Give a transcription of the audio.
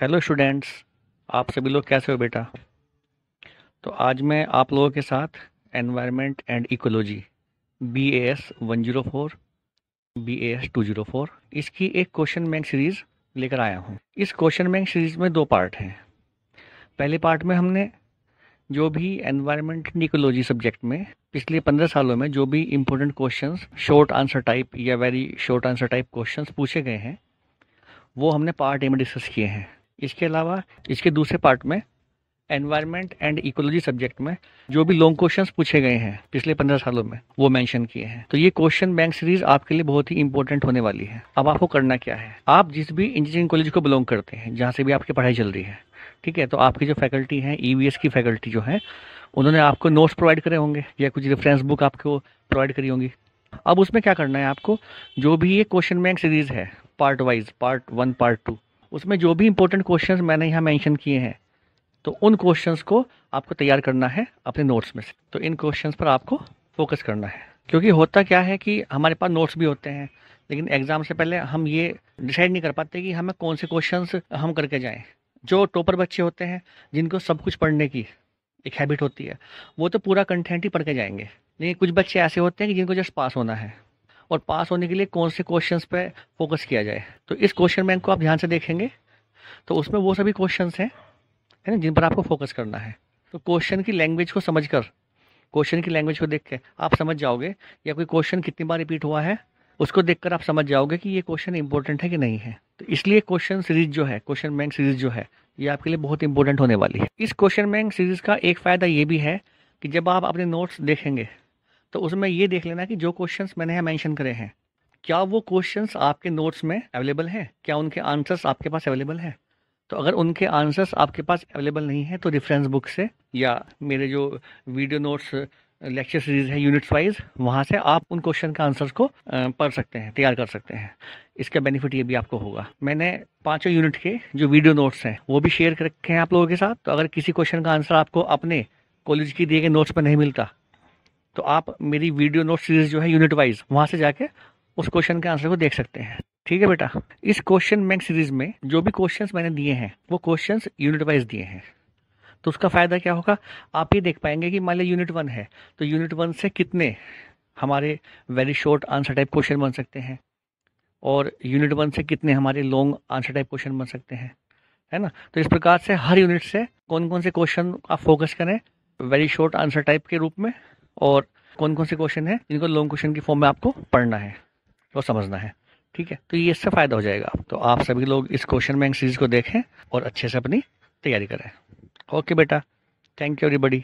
hello students आप सभी लोग कैसे हो बेटा तो आज मैं आप लोगों के साथ environment and ecology B A S one zero four B A S two zero four इसकी एक क्वेश्चन बैंक सीरीज़ लेकर आया हूँ इस क्वेश्चन बैंक सीरीज़ में दो पार्ट हैं पहले पार्ट में हमने जो भी एनवायरनमेंट एंड इकोलॉजी सब्जेक्ट में पिछले पंद्रह सालों में जो भी important question short answer type या very short answer type question पूछे गए हैं वो हमने पार्ट ए में डिस्कस किए हैं इसके अलावा इसके दूसरे पार्ट में एनवायरमेंट एंड इकोलॉजी सब्जेक्ट में जो भी लॉन्ग क्वेश्चंस पूछे गए हैं पिछले पंद्रह सालों में वो मेंशन किए हैं तो ये क्वेश्चन बैंक सीरीज आपके लिए बहुत ही इंपॉर्टेंट होने वाली है अब आपको करना क्या है आप जिस भी इंजीनियरिंग कॉलेज को बिलोंग करते हैं जहाँ से भी आपकी पढ़ाई चल रही है ठीक है तो आपकी जो फैकल्टी है ई की फैकल्टी जो है उन्होंने आपको नोट्स प्रोवाइड करे होंगे या कुछ रेफरेंस बुक आपको प्रोवाइड करी होंगी अब उसमें क्या करना है आपको जो भी ये क्वेश्चन बैंक सीरीज है part wise part one part two उसमें जो भी इंपॉर्टेंट क्वेश्चंस मैंने यहाँ मेंशन किए हैं तो उन क्वेश्चंस को आपको तैयार करना है अपने नोट्स में से तो इन क्वेश्चंस पर आपको फोकस करना है क्योंकि होता क्या है कि हमारे पास नोट्स भी होते हैं लेकिन एग्ज़ाम से पहले हम ये डिसाइड नहीं कर पाते कि हमें कौन से क्वेश्चन हम करके जाएँ जो टॉपर बच्चे होते हैं जिनको सब कुछ पढ़ने की एक हैबिट होती है वो तो पूरा कंटेंट ही पढ़ के जाएंगे लेकिन कुछ बच्चे ऐसे होते हैं कि जिनको जस्ट पास होना है और पास होने के लिए कौन से क्वेश्चन पर फोकस किया जाए तो इस क्वेश्चन बैंक को आप ध्यान से देखेंगे तो उसमें वो सभी क्वेश्चन हैं है ना जिन पर आपको फोकस करना है तो क्वेश्चन की लैंग्वेज को समझ कर क्वेश्चन की लैंग्वेज को देख के आप समझ जाओगे या कोई क्वेश्चन कितनी बार रिपीट हुआ है उसको देखकर आप समझ जाओगे कि ये क्वेश्चन इंपॉर्टेंट है कि नहीं है तो इसलिए क्वेश्चन सीरीज जो है क्वेश्चन बैंक सीरीज जो है ये आपके लिए बहुत इंपॉर्टेंट होने वाली है इस क्वेश्चन बैंक सीरीज का एक फ़ायदा ये भी है कि जब आप अपने नोट्स देखेंगे तो उसमें ये देख लेना कि जो क्वेश्चंस मैंने यहाँ मेंशन करे हैं क्या वो क्वेश्चंस आपके नोट्स में अवेलेबल हैं क्या उनके आंसर्स आपके पास अवेलेबल हैं तो अगर उनके आंसर्स आपके पास अवेलेबल नहीं है तो रेफरेंस बुक से या मेरे जो वीडियो नोट्स लेक्चर सीरीज है यूनिट्स वाइज वहाँ से आप उन क्वेश्चन के आंसर्स को पढ़ सकते हैं तैयार कर सकते हैं इसका बेनिफिट ये भी आपको होगा मैंने पांचों यूनिट के जो वीडियो नोट्स हैं वो भी शेयर कर रखे हैं आप लोगों के साथ तो अगर किसी क्वेश्चन का आंसर आपको अपने कॉलेज की दिए गए नोट्स पर नहीं मिलता तो आप मेरी वीडियो नोट सीरीज जो है यूनिट वाइज वहाँ से जाके उस क्वेश्चन के आंसर को देख सकते हैं ठीक है बेटा इस क्वेश्चन बैंक सीरीज में जो भी क्वेश्चंस मैंने दिए हैं वो क्वेश्चंस यूनिट वाइज दिए हैं तो उसका फ़ायदा क्या होगा आप ये देख पाएंगे कि मान लिया यूनिट वन है तो यूनिट वन से कितने हमारे very short answer type question बन सकते हैं और यूनिट वन से कितने हमारे लॉन्ग आंसर टाइप क्वेश्चन बन सकते हैं है ना तो इस प्रकार से हर यूनिट से कौन कौन से क्वेश्चन आप फोकस करें वेरी शॉर्ट आंसर टाइप के रूप में और कौन कौन से क्वेश्चन है जिनको लॉन्ग क्वेश्चन की फॉर्म में आपको पढ़ना है और समझना है ठीक है तो ये इससे फ़ायदा हो जाएगा तो आप सभी लोग इस क्वेश्चन बैंक सीरीज़ को देखें और अच्छे से अपनी तैयारी करें ओके बेटा थैंक यू एवरीबडी